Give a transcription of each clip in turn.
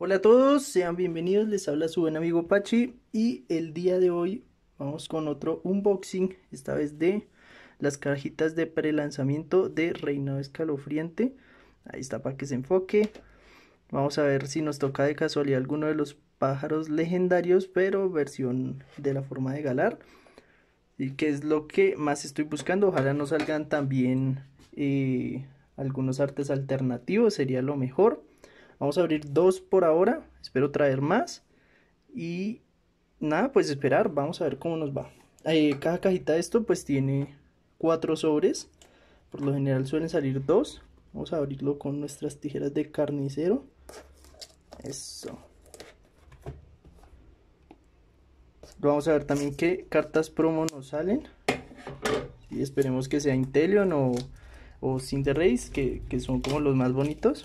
Hola a todos, sean bienvenidos, les habla su buen amigo Pachi y el día de hoy vamos con otro unboxing, esta vez de las cajitas de prelanzamiento de Reino Escalofriente Ahí está para que se enfoque. Vamos a ver si nos toca de casualidad alguno de los pájaros legendarios, pero versión de la forma de galar. Y que es lo que más estoy buscando. Ojalá no salgan también eh, algunos artes alternativos, sería lo mejor. Vamos a abrir dos por ahora. Espero traer más. Y nada, pues esperar. Vamos a ver cómo nos va. Eh, cada cajita de esto pues tiene cuatro sobres. Por lo general suelen salir dos. Vamos a abrirlo con nuestras tijeras de carnicero. Eso. Vamos a ver también qué cartas promo nos salen. Y esperemos que sea Intelion o, o que, que son como los más bonitos.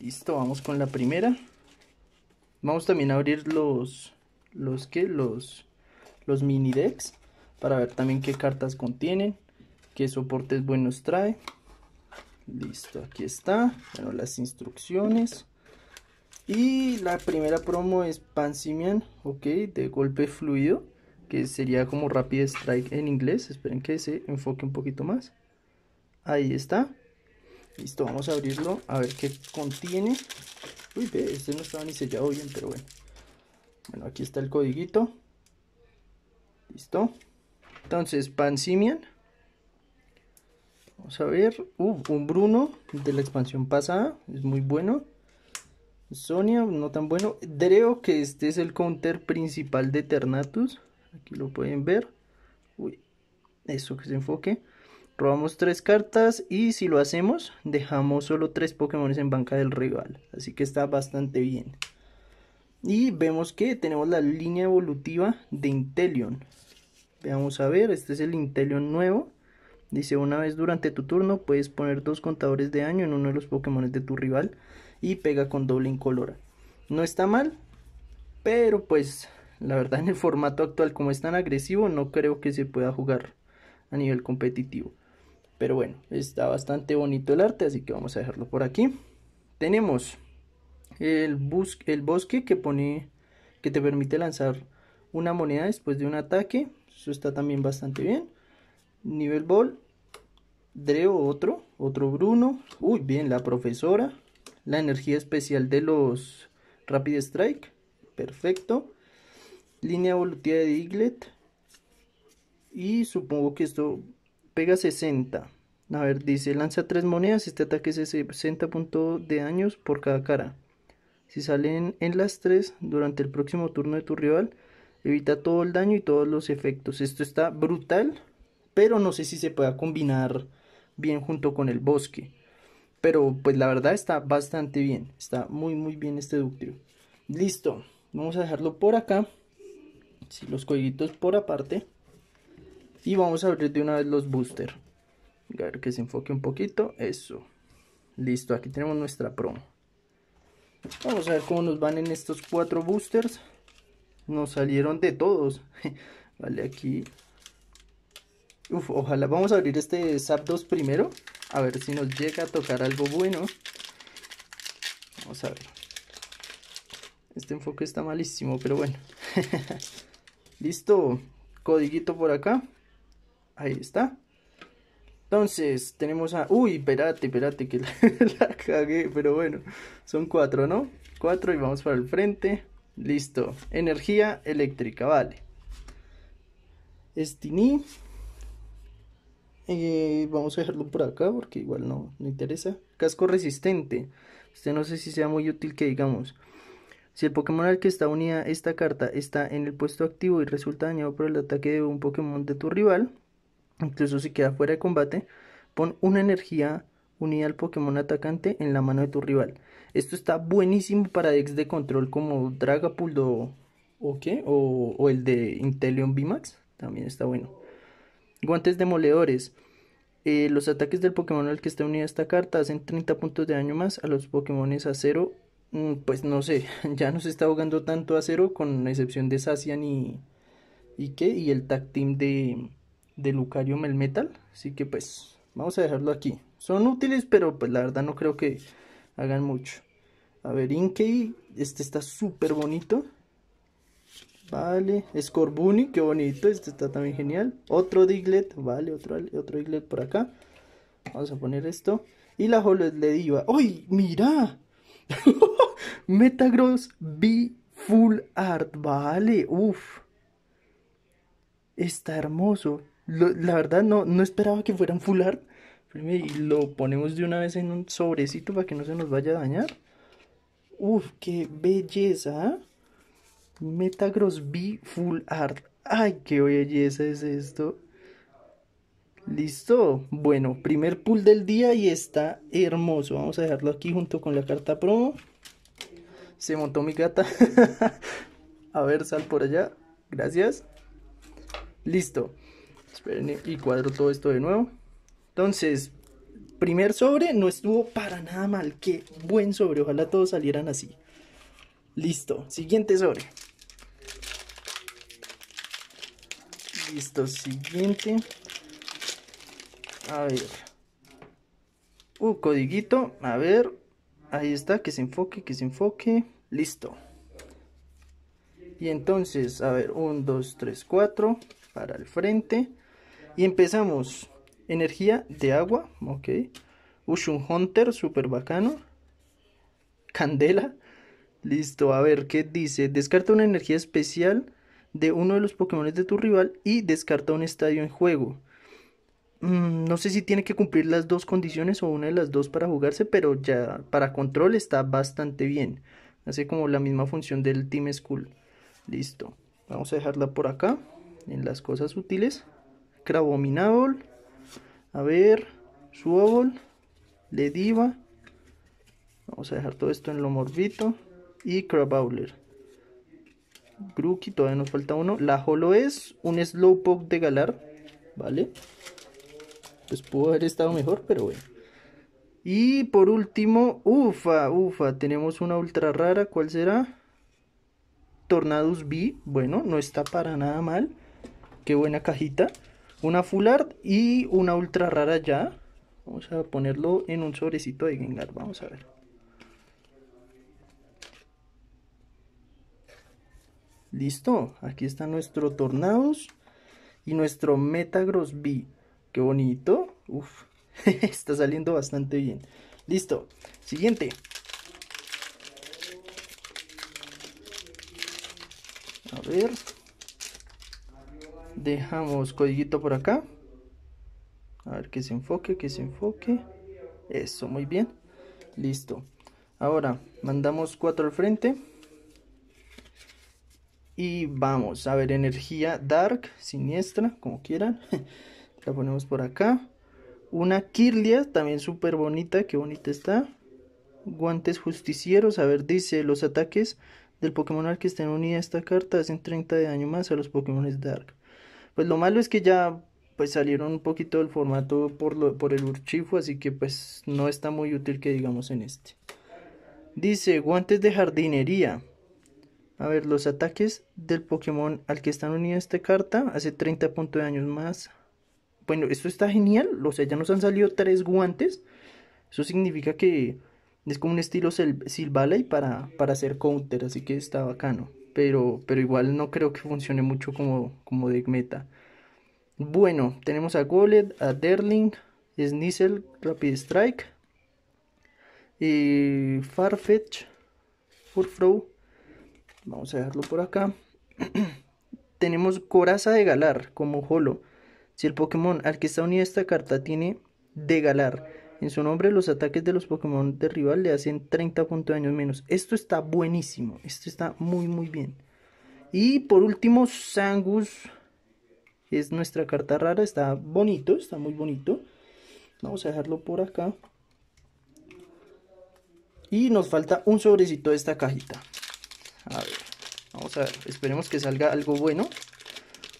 Listo, vamos con la primera. Vamos también a abrir los los que los los mini decks para ver también qué cartas contienen, qué soportes buenos trae. Listo, aquí está. Bueno, las instrucciones. Y la primera promo es Pansimian, ok, de golpe fluido, que sería como Rapid Strike en inglés. Esperen que se enfoque un poquito más. Ahí está. Listo, vamos a abrirlo a ver qué contiene. Uy, ve, este no estaba ni sellado bien, pero bueno. Bueno, aquí está el codiguito. Listo. Entonces, Pansimian. Vamos a ver. Uh, un Bruno de la expansión pasada. Es muy bueno. Sonia, no tan bueno. Dreo, que este es el counter principal de Ternatus. Aquí lo pueden ver. Uy, eso que se enfoque. Robamos tres cartas y si lo hacemos, dejamos solo tres Pokémon en banca del rival. Así que está bastante bien. Y vemos que tenemos la línea evolutiva de Intelion. Veamos a ver, este es el Intelion nuevo. Dice, una vez durante tu turno puedes poner dos contadores de daño en uno de los Pokémon de tu rival y pega con doble incolora. No está mal, pero pues la verdad en el formato actual como es tan agresivo no creo que se pueda jugar a nivel competitivo. Pero bueno, está bastante bonito el arte, así que vamos a dejarlo por aquí. Tenemos el, el bosque que pone que te permite lanzar una moneda después de un ataque. Eso está también bastante bien. Nivel Ball. Dreo otro. Otro Bruno. Uy, bien, la profesora. La energía especial de los Rapid Strike. Perfecto. Línea evolutiva de Diglett. Y supongo que esto pega 60. A ver, dice, lanza 3 monedas, este ataque es de 60 puntos de daños por cada cara. Si salen en las 3 durante el próximo turno de tu rival, evita todo el daño y todos los efectos. Esto está brutal, pero no sé si se pueda combinar bien junto con el bosque. Pero pues la verdad está bastante bien, está muy muy bien este ductrio. Listo, vamos a dejarlo por acá. Si los cuellitos por aparte. Y vamos a abrir de una vez los booster. A ver que se enfoque un poquito. Eso. Listo, aquí tenemos nuestra promo. Vamos a ver cómo nos van en estos cuatro boosters. Nos salieron de todos. vale, aquí. Uf, ojalá. Vamos a abrir este 2 primero. A ver si nos llega a tocar algo bueno. Vamos a ver. Este enfoque está malísimo, pero bueno. Listo. Codiguito por acá. Ahí está. Entonces, tenemos a... Uy, espérate, espérate, que la, cagué, pero bueno, son cuatro, ¿no? Cuatro y vamos para el frente. Listo. Energía eléctrica, vale. Estini. Eh, vamos a dejarlo por acá porque igual no, me interesa. Casco resistente. Este no sé si sea muy útil que digamos. Si el Pokémon al que está unida esta carta está en el puesto activo y resulta dañado por el ataque de un Pokémon de tu rival, Incluso si queda fuera de combate, pon una energía unida al Pokémon atacante en la mano de tu rival. Esto está buenísimo para decks de control como Dragapult o, ¿o, qué? o, el de Inteleon Bimax. También está bueno. Guantes demoledores. Eh, los ataques del Pokémon al que está unida esta carta hacen 30 puntos de daño más a los Pokémon cero mm, Pues no sé, ya no se está ahogando tanto a cero con excepción de Sassian y, y qué, y el tag team de, de Lucarium el metal. Así que pues vamos a dejarlo aquí. Son útiles, pero pues la verdad no creo que hagan mucho. A ver, Inkey, este está súper bonito. Vale, Scorbunny, qué bonito, este está también genial. Otro Diglett, vale, otro, otro Diglet por acá. Vamos a poner esto. Y la Hollow le ¡Uy, mira! Metagross B Full Art, vale, uff. Está hermoso la verdad no, no esperaba que fueran full art. Y lo ponemos de una vez en un sobrecito para que no se nos vaya a dañar. Uf, qué belleza. ¿ah? Metagross B Full Art. Ay, qué belleza es esto. Listo. Bueno, primer pull del día y está hermoso. Vamos a dejarlo aquí junto con la carta promo. Se montó mi gata. a ver, sal por allá. Gracias. Listo y cuadro todo esto de nuevo. Entonces, primer sobre no estuvo para nada mal. Qué buen sobre, ojalá todos salieran así. Listo, siguiente sobre. Listo, siguiente. A ver. un uh, codiguito. A ver. Ahí está, que se enfoque, que se enfoque. Listo. Y entonces, a ver, 1, 2, 3, 4 para el frente. Y empezamos. Energía de agua, ok. Ushun Hunter, super bacano. Candela. Listo, a ver, ¿qué dice? Descarta una energía especial de uno de los Pokémon de tu rival y descarta un estadio en juego. Mm, no sé si tiene que cumplir las dos condiciones o una de las dos para jugarse, pero ya para control está bastante bien. Hace como la misma función del Team School. Listo. Vamos a dejarla por acá en las cosas útiles. Crabominable A ver. le Lediva. Vamos a dejar todo esto en lo morbito. Y Crabowler. Grookey, todavía nos falta uno. La Holo es un Slowpoke de Galar. ¿Vale? Pues pudo haber estado mejor, pero bueno. Y por último, ufa, ufa, tenemos una ultra rara. ¿Cuál será? Tornadus B. Bueno, no está para nada mal. Qué buena cajita. Una full art y una ultra rara ya. Vamos a ponerlo en un sobrecito de Gengar. Vamos a ver. Listo. Aquí está nuestro Tornados y nuestro Metagross B. Qué bonito. Uf. está saliendo bastante bien. Listo. Siguiente. A ver dejamos codiguito por acá a ver que se enfoque que se enfoque eso muy bien listo ahora mandamos cuatro al frente y vamos a ver energía dark siniestra como quieran la ponemos por acá una kirlia también súper bonita Que bonita está guantes justicieros a ver dice los ataques del Pokémon al que estén a esta carta hacen 30 de daño más a los Pokémon Dark. Pues lo malo es que ya pues salieron un poquito del formato por, por el urchifo, así que pues no está muy útil que digamos en este. Dice, guantes de jardinería. A ver, los ataques del Pokémon al que están unidas esta carta hace 30 puntos de años más. Bueno, esto está genial. O sea, ya nos han salido tres guantes. Eso significa que es como un estilo Silvaley para, para hacer counter. Así que está bacano pero, igual no creo que funcione mucho como, de meta. Bueno, tenemos a Golet, a Derling, Snizzle, Rapid Strike, y Farfetch, Furfrow. Vamos a dejarlo por acá. tenemos Coraza de Galar como Holo. Si el Pokémon al que está unida esta carta tiene de Galar en su nombre, los ataques de los Pokémon de rival le hacen 30 puntos de daño menos. Esto está buenísimo. Esto está muy, muy bien. Y por último, Sangus. Es nuestra carta rara. Está bonito, está muy bonito. Vamos a dejarlo por acá. Y nos falta un sobrecito de esta cajita. A ver, vamos a ver. Esperemos que salga algo bueno.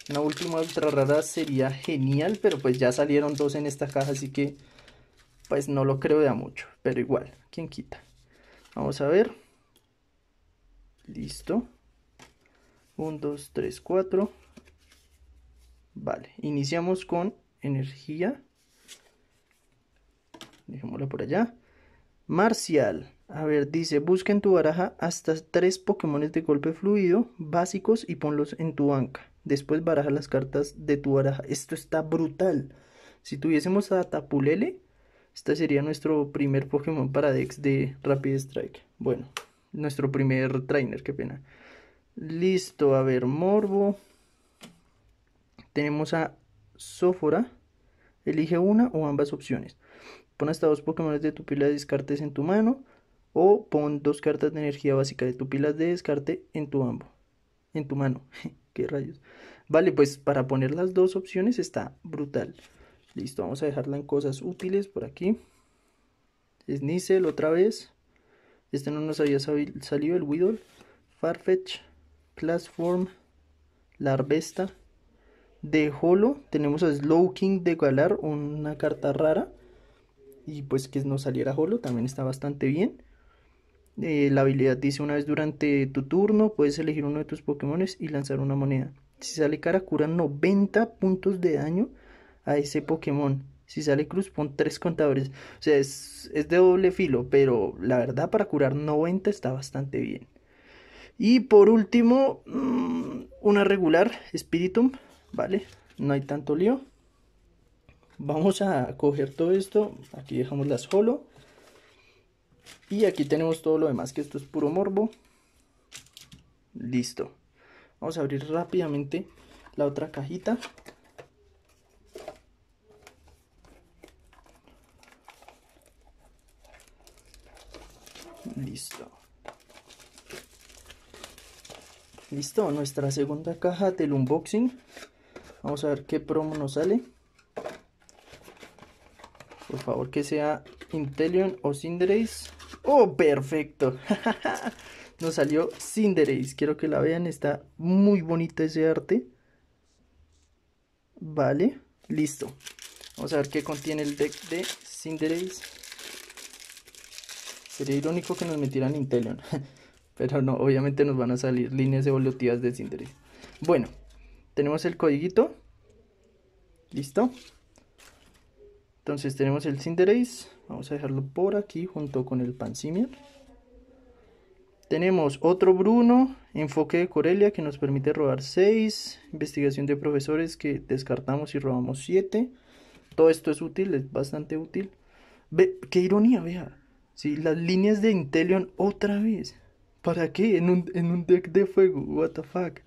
Una última ultra rara sería genial, pero pues ya salieron dos en esta caja, así que pues no lo creo de a mucho, pero igual, ¿quién quita? Vamos a ver. Listo. 1, 2, 3, 4. Vale, iniciamos con energía. Dejémosla por allá. Marcial. A ver, dice, busca en tu baraja hasta tres Pokémon de golpe fluido básicos y ponlos en tu banca. Después baraja las cartas de tu baraja. Esto está brutal. Si tuviésemos a Tapulele, este sería nuestro primer Pokémon para Dex de Rapid Strike. Bueno, nuestro primer trainer, qué pena. Listo, a ver, Morbo. Tenemos a Sófora. Elige una o ambas opciones. Pon hasta dos Pokémon de tu pila de descartes en tu mano. O pon dos cartas de energía básica de tu pila de descarte en tu En tu mano. Qué rayos. Vale, pues para poner las dos opciones está brutal. Listo, vamos a dejarla en cosas útiles por aquí. Es otra vez. Este no nos había salido el Weedle. Farfetch, Classform, Larvesta. De Holo tenemos a Slowking de Galar, una carta rara. Y pues que no saliera Holo también está bastante bien. Eh, la habilidad dice una vez durante tu turno puedes elegir uno de tus Pokémon y lanzar una moneda. Si sale cara, cura 90 puntos de daño a ese Pokémon. Si sale Cruz, pon tres contadores. O sea, es, es de doble filo, pero la verdad para curar 90 está bastante bien. Y por último, mm, una regular, Spiritum, ¿vale? No hay tanto lío. Vamos a coger todo esto. Aquí dejamos las holo. Y aquí tenemos todo lo demás, que esto es puro morbo. Listo. Vamos a abrir rápidamente la otra cajita. Listo. Listo, nuestra segunda caja del unboxing. Vamos a ver qué promo nos sale. Por favor que sea Intelion o Cinderace. ¡Oh, perfecto! nos salió Cinderace. Quiero que la vean, está muy bonito ese arte. Vale, listo. Vamos a ver qué contiene el deck de Cinderace. Sería irónico que nos metieran Intelion. Pero no, obviamente nos van a salir líneas evolutivas de síntesis. Bueno, tenemos el codiguito. ¿Listo? Entonces tenemos el Cinderace. Vamos a dejarlo por aquí junto con el Pansimian. Tenemos otro Bruno, enfoque de Corelia que nos permite robar 6, investigación de profesores que descartamos y robamos 7. Todo esto es útil, es bastante útil. Ve, qué ironía, vea. Sí, las líneas de Intelion otra vez. ¿Para qué? En un, deck de fuego. What the fuck.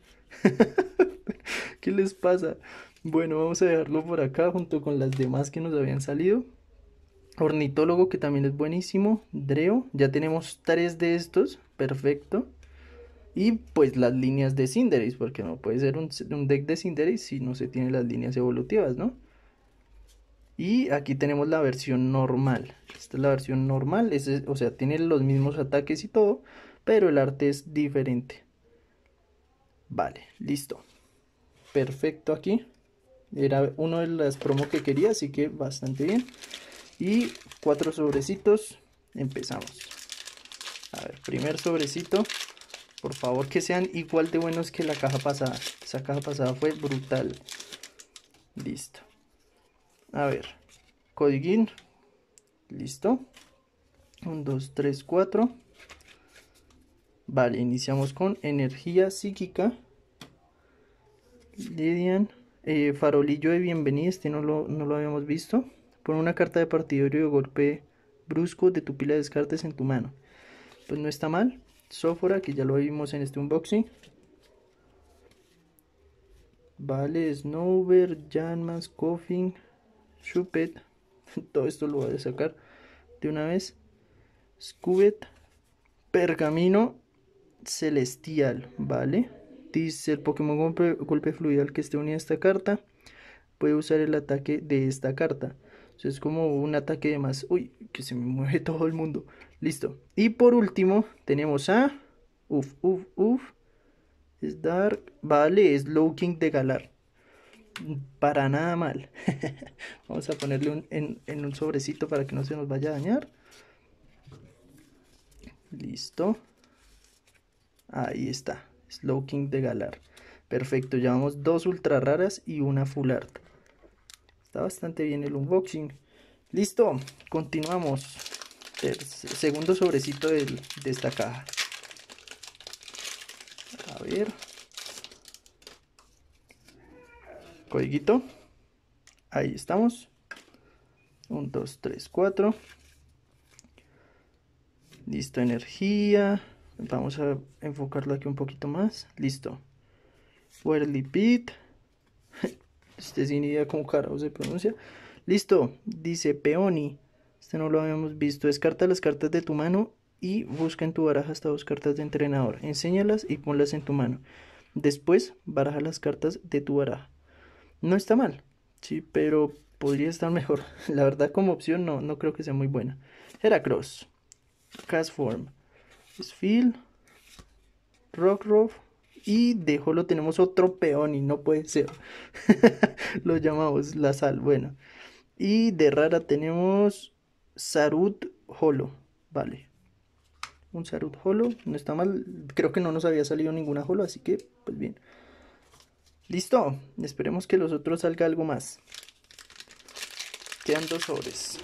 ¿Qué les pasa? Bueno, vamos a dejarlo por acá junto con las demás que nos habían salido. Ornitólogo que también es buenísimo. Dreo. Ya tenemos tres de estos. Perfecto. Y pues las líneas de Cinderace. Porque no puede ser un, deck de Cinderace si no se tiene las líneas evolutivas, ¿no? Y aquí tenemos la versión normal. Esta es la versión normal, o sea, tiene los mismos ataques y todo, pero el arte es diferente. Vale, listo. Perfecto aquí. Era uno de las promos que quería, así que bastante bien. Y cuatro sobrecitos. Empezamos. A ver, primer sobrecito. Por favor que sean igual de buenos que la caja pasada. Esa caja pasada fue brutal. Listo. A ver, codiguín. Listo. 1, 2, 3, 4. Vale, iniciamos con energía psíquica. Lidian. Eh, farolillo de bienvenida, este no lo, no lo habíamos visto. Pon una carta de partidario de golpe brusco de tu pila de descartes en tu mano. Pues no está mal. Sófora, que ya lo vimos en este unboxing. Vale, Snowbird, Janmas, Coffin. Chupet, todo esto lo voy a sacar de una vez. Scubet, pergamino celestial, ¿vale? Dice el Pokémon golpe, Fluidal que esté a esta carta. Puede usar el ataque de esta carta. es como un ataque de más. Uy, que se me mueve todo el mundo. Listo. Y por último, tenemos a. Uf, uf, uf. Es Dark. Vale, es Low King de Galar para nada mal. Vamos a ponerle un, en, un sobrecito para que no se nos vaya a dañar. Listo. Ahí está. Slow King de Galar. Perfecto, llevamos dos ultra raras y una full art. Está bastante bien el unboxing. Listo, continuamos. segundo sobrecito de esta caja. A ver. Código, Ahí estamos. 1, 2, 3, 4. Listo, energía. Vamos a enfocarlo aquí un poquito más. Listo. Whirly Pit. Este sin idea cómo carajo se pronuncia. Listo. Dice Peoni Este no lo habíamos visto. Descarta las cartas de tu mano y busca en tu baraja hasta dos cartas de entrenador. Enséñalas y ponlas en tu mano. Después, baraja las cartas de tu baraja no está mal, sí, pero podría estar mejor. La verdad, como opción, no, no creo que sea muy buena. Heracross, Castform, Sphil, Rockruff. Y de Holo tenemos otro peón y no puede ser. Lo llamamos la sal, bueno. Y de rara tenemos Sarut Holo, vale. Un Sarut Holo, no está mal. Creo que no nos había salido ninguna Holo, así que pues bien. Listo, esperemos que los otros salga algo más. Quedan dos sobres.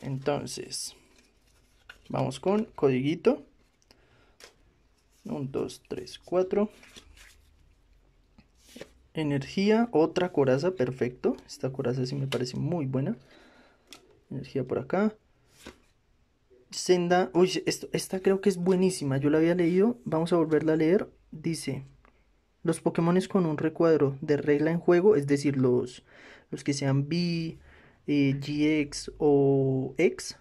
Entonces, vamos con codiguito. 1, 2, 3, 4. Energía, otra coraza, perfecto. Esta coraza sí me parece muy buena. Energía por acá. Senda, uy, esto, esta creo que es buenísima, yo la había leído, vamos a volverla a leer. Dice, los Pokémon con un recuadro de regla en juego, es decir, los, los que sean B, eh, GX o X,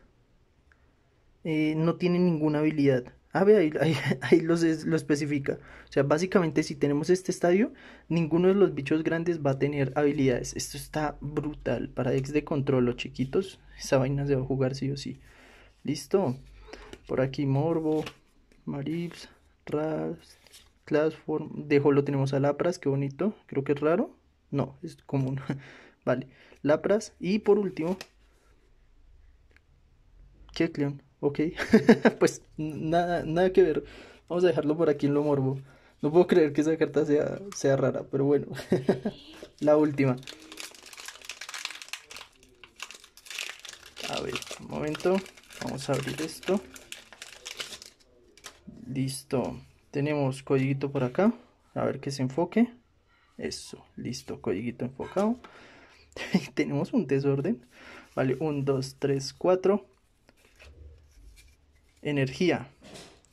eh, no tienen ninguna habilidad. A ah, ver, ahí, lo especifica. O sea, básicamente si tenemos este estadio, ninguno de los bichos grandes va a tener habilidades. Esto está brutal. Para X de control, los chiquitos, esa vaina se va a jugar sí o sí. Listo. Por aquí Morbo, Marips, ras Classform. Dejo lo tenemos a Lapras, qué bonito. Creo que es raro. No, es común. vale. Lapras. Y por último, Kekleon. Ok. pues nada, que ver. Vamos a dejarlo por aquí en lo morbo. No puedo creer que esa carta sea, sea rara, pero bueno. la última. A ver, un momento vamos a abrir esto listo tenemos código por acá a ver que se enfoque eso listo Código enfocado tenemos un desorden vale 1 2 3 4 energía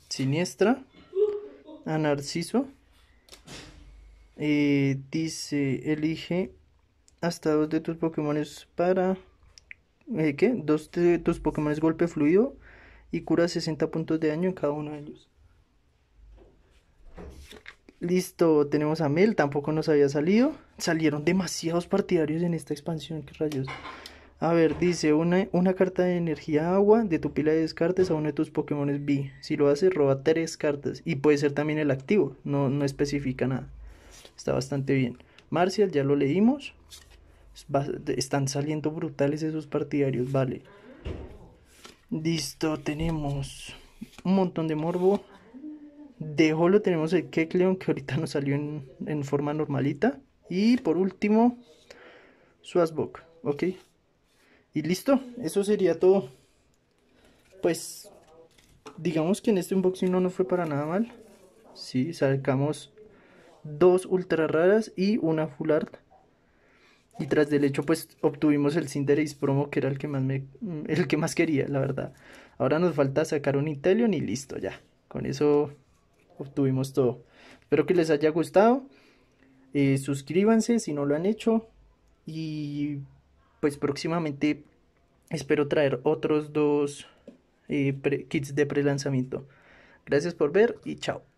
siniestra Anarciso. narciso eh, dice elige hasta dos de tus pokémones para eh, ¿qué? Dos de tus Pokémon es golpe fluido y cura 60 puntos de daño en cada uno de ellos. Listo, tenemos a Mel, tampoco nos había salido. Salieron demasiados partidarios en esta expansión, qué rayos. A ver, dice una, carta de energía agua de tu pila de descartes a uno de tus Pokémon B. Si lo haces, roba tres cartas. Y puede ser también el activo, no, no especifica nada. Está bastante bien. Marcial, ya lo leímos están saliendo brutales esos partidarios, vale. Listo, tenemos un montón de morbo. De Holo tenemos el Kecleon que ahorita nos salió en, forma normalita. Y por último, Swazbok, ok. Y listo, eso sería todo. Pues, digamos que en este unboxing no nos fue para nada mal. Si, sacamos dos ultra raras y una full art. Y tras del hecho, pues obtuvimos el Cinderace Promo, que era el que más me, mm, el que más quería, la verdad. Ahora nos falta sacar un Intelion y listo, ya. Con eso obtuvimos todo. Espero que les haya gustado. Eh, suscríbanse si no lo han hecho. Y pues próximamente espero traer otros dos eh, kits de pre-lanzamiento. Gracias por ver y chao.